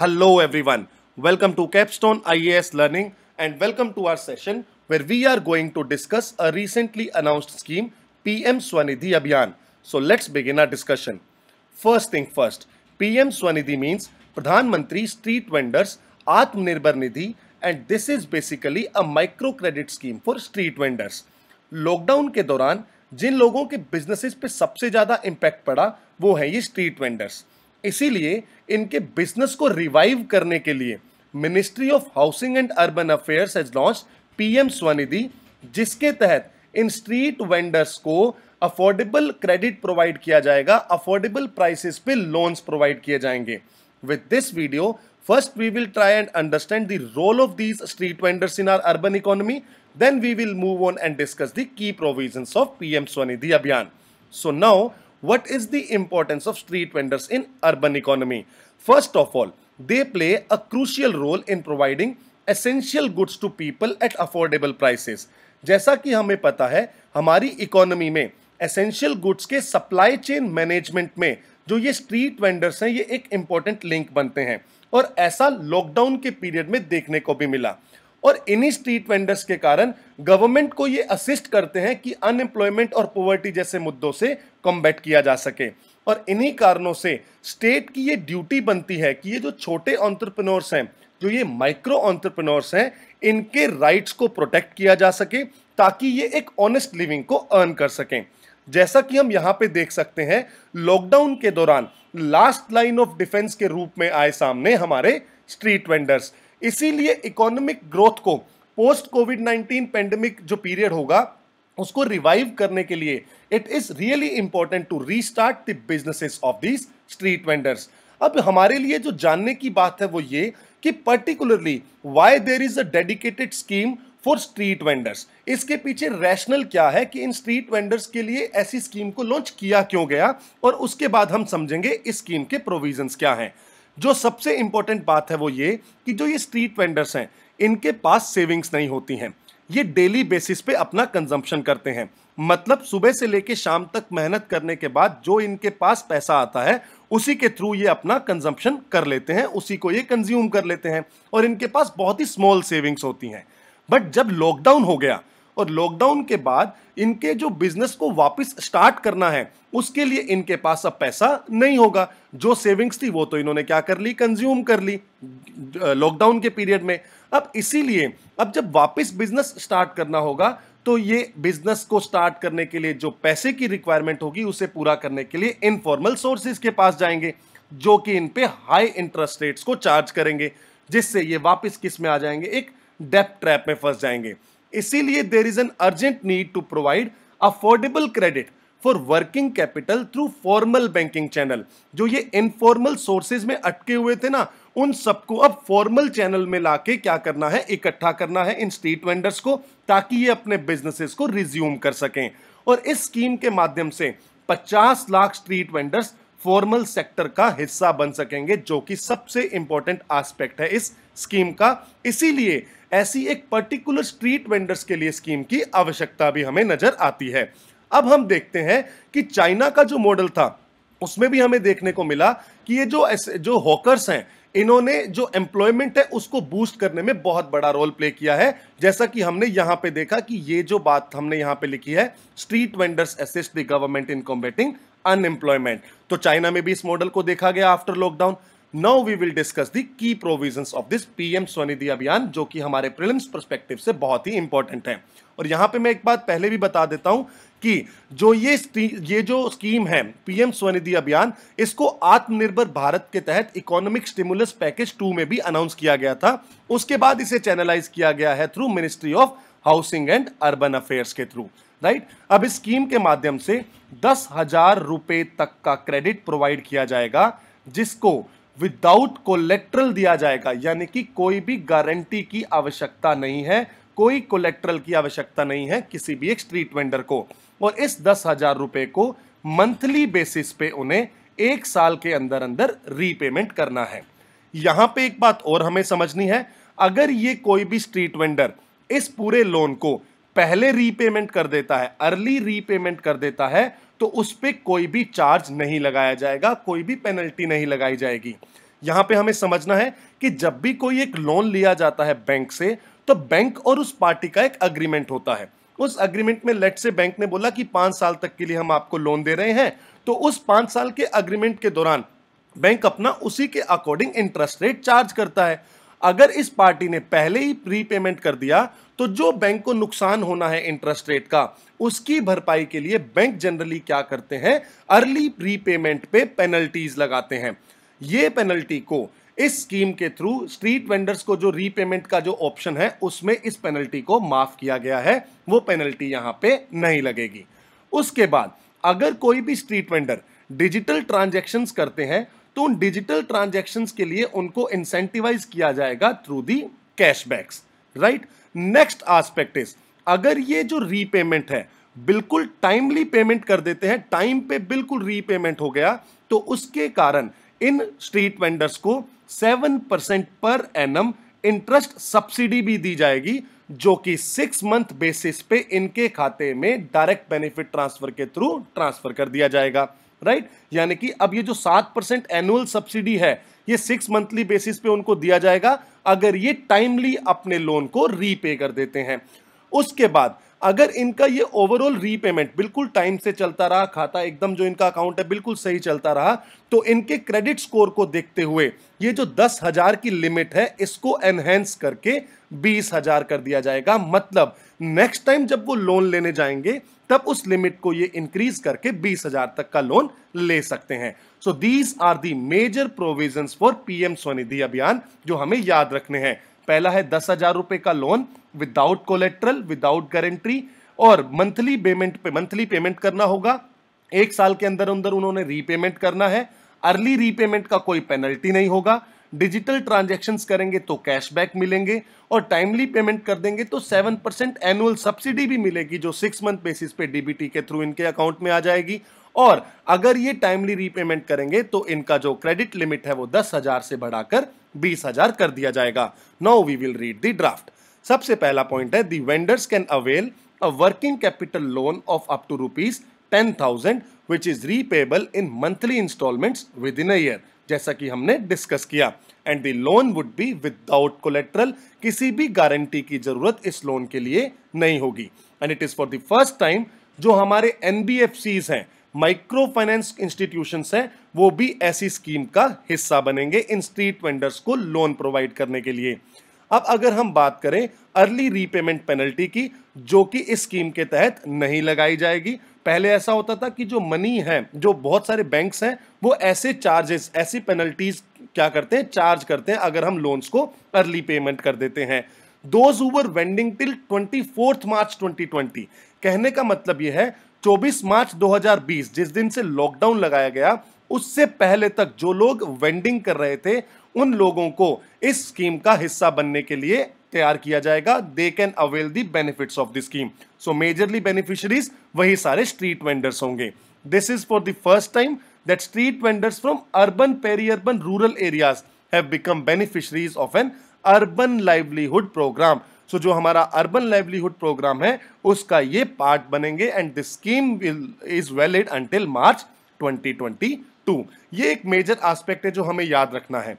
Hello everyone welcome to Capstone IAS learning and welcome to our session where we are going to discuss a recently announced scheme PM Svanidhi अभियान so let's begin a discussion first thing first PM Svanidhi means Pradhanmantri street vendors Atmanirbhar Nidhi and this is basically a micro credit scheme for street vendors lockdown के दौरान जिन लोगों के businesses पे सबसे ज्यादा impact पड़ा वो है ये स्ट्रीट वेंडर्स इसीलिए इनके बिजनेस को रिवाइव करने के लिए ministry of housing and urban affairs has launch PM Svanidhi जिसके तहत इन स्ट्रीट वेंडर्स को अफोर्डेबल क्रेडिट प्रोवाइड किया जाएगा अफोर्डेबल प्राइसेस पे लोन्स प्रोवाइड किए जाएंगे with this video first we will try and understand the role of these street vendors in our urban economy then we will move on and discuss the key provisions of PM Svanidhi अभियान so so now what is the importance of street vendors in urban economy? First of all, they play a crucial role in providing essential goods to people at affordable prices. जैसा कि हमें पता है हमारी economy में essential goods के supply chain management में जो ये स्ट्रीट वेंडर्स हैं ये एक इम्पॉर्टेंट लिंक बनते हैं और ऐसा लॉकडाउन के पीरियड में देखने को भी मिला और इन्हीं स्ट्रीट वेंडर्स के कारण गवर्नमेंट को ये असिस्ट करते हैं कि अनएम्प्लॉयमेंट और पोवर्टी जैसे मुद्दों से कॉम्बैट किया जा सके और इन्हीं कारणों से स्टेट की ये ड्यूटी बनती है कि ये जो छोटे ऑन्टरप्रनोर्स हैं जो ये माइक्रो ऑन्टरप्रनोर्स हैं इनके राइट्स को प्रोटेक्ट किया जा सके ताकि ये एक ऑनेस्ट लिविंग को अर्न कर सकें जैसा कि हम यहाँ पे देख सकते हैं लॉकडाउन के दौरान लास्ट लाइन ऑफ डिफेंस के रूप में आए सामने हमारे स्ट्रीट वेंडर्स इसीलिए इकोनॉमिक ग्रोथ को पोस्ट कोविड नाइन्टीन पेंडेमिक जो पीरियड होगा उसको रिवाइव करने के लिए it is really important to restart the businesses of these street vendors अब हमारे लिए जो जानने की बात है वो ये कि particularly why there is a dedicated scheme for street vendors इसके पीछे रैशनल क्या है कि इन स्ट्रीट वेंडर्स के लिए ऐसी स्कीम को लॉन्च किया क्यों गया और उसके बाद हम समझेंगे इस स्कीम के प्रोविजंस क्या हैं जो सबसे इंपॉर्टेंट बात है वो ये कि जो ये स्ट्रीट वेंडर्स हैं इनके पास सेविंग्स नहीं होती हैं ये डेली बेसिस पे अपना कंजम्पशन करते हैं मतलब सुबह से लेके शाम तक मेहनत करने के बाद जो इनके पास पैसा आता है उसी के थ्रू ये अपना कंजम्पशन कर लेते हैं उसी को ये कंज्यूम कर लेते हैं और इनके पास बहुत ही स्मॉल सेविंग्स होती हैं बट जब लॉकडाउन हो गया और लॉकडाउन के बाद इनके जो बिजनेस को वापस स्टार्ट करना है उसके लिए इनके पास अब पैसा नहीं होगा जो सेविंग्स थी वो तो इन्होंने क्या कर ली कंज्यूम कर ली लॉकडाउन के पीरियड में अब इसीलिए अब जब वापस बिजनेस स्टार्ट करना होगा तो ये बिजनेस को स्टार्ट करने के लिए जो पैसे की रिक्वायरमेंट होगी उसे पूरा करने के लिए इनफॉर्मल सोर्सेज के पास जाएंगे जो कि इन पे हाई इंटरेस्ट रेट्स को चार्ज करेंगे जिससे ये वापस किस में आ जाएंगे एक डेप ट्रैप में फंस जाएंगे इसीलिए there is an urgent need to provide affordable credit for working capital through formal banking channel जो ये इनफॉर्मल सोर्सेज में अटके हुए थे ना उन सबको अब फॉर्मल चैनल में लाके क्या करना है इकट्ठा करना है इन स्ट्रीट वेंडर्स को ताकि ये अपने बिजनेसेस को रिज्यूम कर सकें और इस स्कीम के माध्यम से 50 lakh street vendors formal sector का हिस्सा बन सकेंगे जो कि सबसे इंपॉर्टेंट एस्पेक्ट है इस स्कीम का इसीलिए ऐसी एक पर्टिकुलर स्ट्रीट वेंडर्स के लिए स्कीम की आवश्यकता भी हमें नज़र आती है अब हम देखते हैं कि चाइना का जो मॉडल था उसमें भी हमें देखने को मिला कि ये जो जो हॉकर्स हैं इन्होंने जो एम्प्लॉयमेंट है उसको बूस्ट करने में बहुत बड़ा रोल प्ले किया है जैसा कि हमने यहाँ पे देखा कि ये जो बात हमने यहाँ पे लिखी है street vendors assist the government in combating unemployment तो चाइना में भी इस मॉडल को देखा गया after lockdown now we will discuss the key provisions of this PM Svanidhi अभियान जो कि हमारे प्रिलिम्स परस्पेक्टिव से बहुत ही इंपॉर्टेंट है और यहां पे मैं एक बात पहले भी बता देता हूं कि जो ये ये जो स्कीम है पीएम स्वनिधि अभियान इसको आत्मनिर्भर भारत के तहत इकोनॉमिक स्टिमुलस पैकेज टू में भी अनाउंस किया गया था उसके बाद इसे चैनलाइज किया गया है through ministry of housing and urban affairs के थ्रू राइट अब इस स्कीम के माध्यम से दस हजार रुपए तक का क्रेडिट प्रोवाइड किया जाएगा जिसको विदाउट कोलेक्ट्रल दिया जाएगा यानी कि कोई भी गारंटी की आवश्यकता नहीं है कोई कोलेक्ट्रल की आवश्यकता नहीं है किसी भी एक स्ट्रीट वेंडर को और इस दस हजार रुपए को मंथली बेसिस पे उन्हें एक साल के अंदर अंदर रीपेमेंट करना है यहां पे एक बात और हमें समझनी है अगर ये कोई भी स्ट्रीट वेंडर इस पूरे लोन को पहले रीपेमेंट कर देता है अर्ली रीपेमेंट कर देता है तो उस पर कोई भी चार्ज नहीं लगाया जाएगा कोई भी पेनल्टी नहीं लगाई जाएगी यहां पे हमें समझना है कि जब भी कोई एक लोन लिया जाता है बैंक से तो बैंक और उस पार्टी का एक अग्रीमेंट होता है उस अग्रीमेंट में लेट से बैंक ने बोला कि पांच साल तक के लिए हम आपको लोन दे रहे हैं तो उस पांच साल के अग्रीमेंट के दौरान बैंक अपना उसी के अकॉर्डिंग इंटरेस्ट रेट चार्ज करता है अगर इस पार्टी ने पहले ही प्रीपेमेंट कर दिया तो जो बैंक को नुकसान होना है इंटरेस्ट रेट का उसकी भरपाई के लिए बैंक जनरली क्या करते हैं अर्ली प्री पेमेंट पे पेनल्टीज लगाते हैं ये पेनल्टी को इस स्कीम के थ्रू स्ट्रीट वेंडर्स को जो रीपेमेंट का जो ऑप्शन है उसमें इस पेनल्टी को माफ किया गया है वो पेनल्टी यहां पे नहीं लगेगी उसके बाद अगर कोई भी स्ट्रीट वेंडर डिजिटल ट्रांजेक्शन करते हैं तो उन डिजिटल ट्रांजेक्शन के लिए उनको इंसेंटिवाइज किया जाएगा through the cashbacks right next aspect is अगर ये जो रीपेमेंट है बिल्कुल टाइमली पेमेंट कर देते हैं टाइम पे बिल्कुल रीपेमेंट हो गया तो उसके कारण इन स्ट्रीट वेंडर्स को सेवन परसेंट पर एन इंटरेस्ट सब्सिडी भी दी जाएगी जो कि सिक्स मंथ बेसिस पे इनके खाते में डायरेक्ट बेनिफिट ट्रांसफर के थ्रू ट्रांसफर कर दिया जाएगा राइट यानी कि अब ये जो सात परसेंट एनुअल सब्सिडी है ये सिक्स मंथली बेसिस पे उनको दिया जाएगा अगर ये टाइमली अपने लोन को रीपे कर देते हैं उसके बाद अगर इनका ये ओवरऑल रीपेमेंट बिल्कुल टाइम से चलता रहा खाता एकदम जो इनका अकाउंट है बिल्कुल सही चलता रहा तो इनके क्रेडिट स्कोर को देखते हुए ये जो दस हजार की लिमिट है इसको एनहेंस करके बीस हजार कर दिया जाएगा मतलब नेक्स्ट टाइम जब वो लोन लेने जाएंगे तब उस लिमिट को ये इंक्रीज करके बीस हजार तक का लोन ले सकते हैं so these are the major provision for PM Svanidhi अभियान जो हमें याद रखने हैं पहला है दस हजार रुपए का loan without collateral without guarantee और मंथली पेमेंट पे मंथली पेमेंट करना होगा एक साल के अंदर अंदर उन्होंने रीपेमेंट करना है अर्ली रीपेमेंट का कोई पेनल्टी नहीं होगा डिजिटल ट्रांजेक्शन करेंगे तो कैशबैक मिलेंगे और टाइमली पेमेंट कर देंगे तो सेवन परसेंट एनुअल सब्सिडी भी मिलेगी जो सिक्स मंथ बेसिस पे डीबीटी के थ्रू इनके अकाउंट में आ जाएगी और अगर ये टाइमली रीपेमेंट करेंगे तो इनका जो क्रेडिट लिमिट है वो दस हजार से बढ़ाकर बीस हजार कर दिया जाएगा now we will read the draft सबसे पहला पॉइंट है vendors vendors can avail a working capital loan of up to rupees ten thousand which is repayable in monthly installments within a year जैसा कि हमने discuss किया and the loan would be without collateral किसी भी guarantee की जरूरत इस loan के लिए नहीं होगी and it is for the first time जो हमारे एन हैं माइक्रो फाइनेंस इंस्टीट्यूशन हैं वो भी ऐसी स्कीम का हिस्सा बनेंगे इन स्ट्रीट वेंडर्स को लोन प्रोवाइड करने के लिए अब अगर हम बात करें अर्ली रीपेमेंट पेनल्टी की जो कि इस स्कीम के तहत नहीं लगाई जाएगी पहले ऐसा होता था कि जो मनी है जो बहुत सारे बैंक्स हैं वो ऐसे चार्जेस ऐसी पेनल्टीज क्या करते हैं चार्ज करते हैं अगर हम लोन्स को अर्ली पेमेंट कर देते हैं those over vending till twenty fourth March 2020 कहने का मतलब यह है 24 मार्च 2020 जिस दिन से लॉकडाउन लगाया गया उससे पहले तक जो लोग वेंडिंग कर रहे थे उन लोगों को इस स्कीम का हिस्सा बनने के लिए तैयार किया जाएगा they can avail the benefit of the scheme so majorly beneficiaries वही सारे स्ट्रीट वेंडर्स होंगे this is for the first time that street vendors from urban peri urban rural areas have become beneficiaries of an urban livelihood programme so जो हमारा urban livelihood programme है उसका ये part बनेंगे and this scheme is valid until March 2022 ये एक major aspect है जो हमें याद रखना है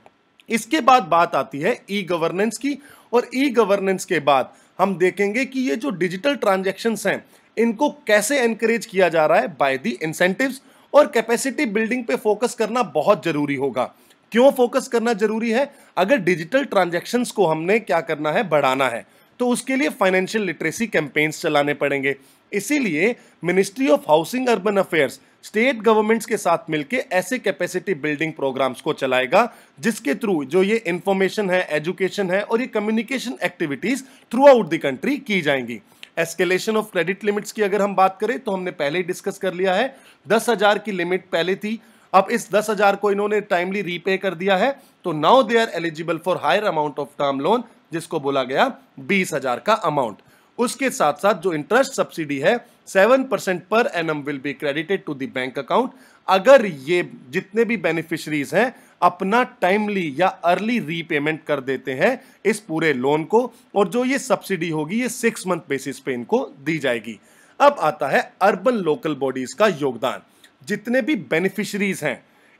इसके बाद बात आती है ई गवर्नेंस की और ई गवर्नेंस के बाद हम देखेंगे कि ये जो डिजिटल ट्रांजेक्शन हैं इनको कैसे एनकरेज किया जा रहा है बाय दी इंसेंटिव और कैपेसिटी बिल्डिंग पे फोकस करना बहुत ज़रूरी होगा क्यों फोकस करना ज़रूरी है अगर डिजिटल ट्रांजेक्शन को हमने क्या करना है बढ़ाना है तो उसके लिए फाइनेंशियल लिटरेसी कैंपेन्स चलाने पड़ेंगे इसीलिए ministry of housing urban affairs state governments के साथ मिलकर ऐसे कैपेसिटी बिल्डिंग प्रोग्राम्स को चलाएगा जिसके थ्रू जो ये इंफॉर्मेशन है एजुकेशन है और ये communication activities throughout the country की जाएंगी एस्केलेशन ऑफ क्रेडिट लिमिट्स की अगर हम बात करें तो हमने पहले ही डिस्कस कर लिया है दस हजार की लिमिट पहले थी अब इस दस हजार को इन्होंने टाइमली रीपे कर दिया है तो now they are eligible for higher amount of term loan जिसको बोला गया बीस हजार का अमाउंट उसके साथ साथ जो इंटरेस्ट सब्सिडी है सेवन परसेंट पर एन एम will be credited to the bank account अगर ये जितने भी बेनिफिशरीज हैं अपना टाइमली या अर्ली रीपेमेंट कर देते हैं इस पूरे लोन को और जो ये सब्सिडी होगी ये सिक्स मंथ बेसिस पे इनको दी जाएगी अब आता है अर्बन लोकल बॉडीज का योगदान जितने भी बेनिफिशरीज हैं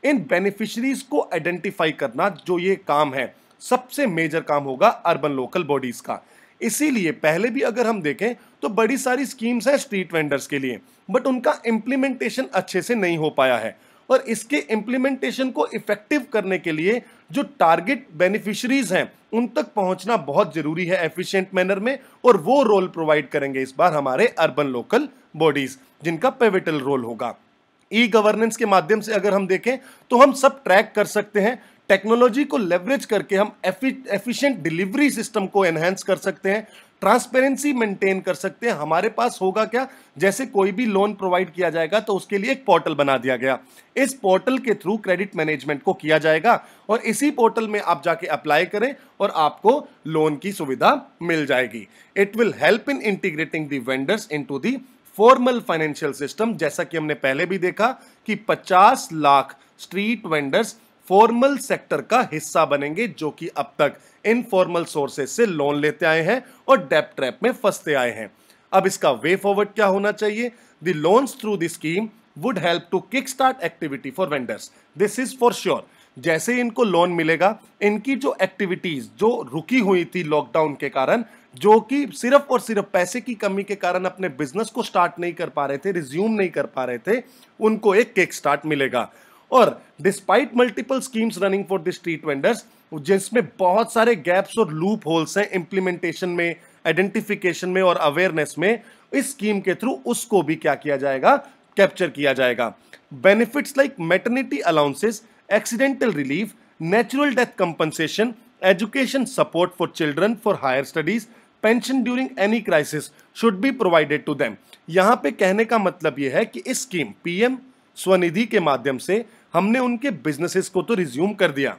इन बेनिफिशरीज को आइडेंटिफाई करना जो ये काम है सबसे मेजर काम होगा अर्बन लोकल बॉडीज का इसीलिए पहले भी अगर हम देखें तो बड़ी सारी स्कीम्स हैं स्ट्रीट वेंडर्स के लिए बट उनका इम्प्लीमेंटेशन अच्छे से नहीं हो पाया है और इसके इम्प्लीमेंटेशन को इफ़ेक्टिव करने के लिए जो टारगेट बेनिफिशरीज हैं उन तक पहुंचना बहुत ज़रूरी है एफिशिएंट मैनर में और वो रोल प्रोवाइड करेंगे इस बार हमारे अर्बन लोकल बॉडीज़ जिनका पेविटल रोल होगा ई गवर्नेंस के माध्यम से अगर हम देखें तो हम सब ट्रैक कर सकते हैं टेक्नोलॉजी को लेवरेज करके हम एफिशिएंट डिलीवरी सिस्टम को एनहेंस कर सकते हैं ट्रांसपेरेंसी मेंटेन कर सकते हैं हमारे पास होगा क्या जैसे कोई भी लोन प्रोवाइड किया जाएगा तो उसके लिए एक पोर्टल बना दिया गया इस पोर्टल के थ्रू क्रेडिट मैनेजमेंट को किया जाएगा और इसी पोर्टल में आप जाके अप्लाई करें और आपको लोन की सुविधा मिल जाएगी it will help in integrating the vendors into the formal financial system जैसा कि हमने पहले भी देखा कि 50 lakh street vendors formal sector का हिस्सा बनेंगे जो कि अब तक इनफॉर्मल सोर्सेस से लोन लेते आए हैं और डेप ट्रैप में फंसते आए हैं अब इसका वे फॉरवर्ड क्या होना चाहिए the loans through the scheme would help to kick start activity for vendors this is for sure जैसे ही इनको लोन मिलेगा इनकी जो एक्टिविटीज जो रुकी हुई थी लॉकडाउन के कारण जो कि सिर्फ और सिर्फ पैसे की कमी के कारण अपने बिजनेस को स्टार्ट नहीं कर पा रहे थे रिज्यूम नहीं कर पा रहे थे उनको एक केक स्टार्ट मिलेगा और despite multiple schemes running for the street vendors जिसमें बहुत सारे गैप्स और लूप होल्स हैं इंप्लीमेंटेशन में आइडेंटिफिकेशन में और अवेयरनेस में इस स्कीम के थ्रू उसको भी क्या किया जाएगा कैप्चर किया जाएगा benefits like maternity allowances accidental relief natural death compensation education support for children for higher studies pension during any crisis should be provided to them यहाँ पे कहने का मतलब ये है कि इस स्कीम पीएम स्वनिधि के माध्यम से हमने उनके बिजनेसेस को तो रिज्यूम कर दिया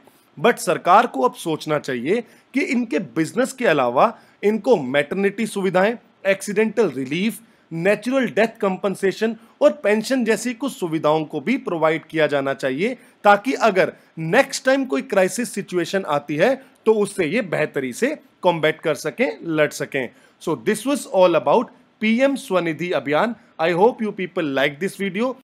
बट सरकार को अब सोचना चाहिए कि इनके बिजनेस के अलावा इनको मैटरनिटी सुविधाएं accidental relief natural death compensation और पेंशन जैसी कुछ सुविधाओं को भी प्रोवाइड किया जाना चाहिए ताकि अगर नेक्स्ट टाइम कोई क्राइसिस सिचुएशन आती है तो उससे ये बेहतरी से कॉम्बैट कर सकें लड़ सकें so this was all about PM Svanidhi अभियान I hope you people like this video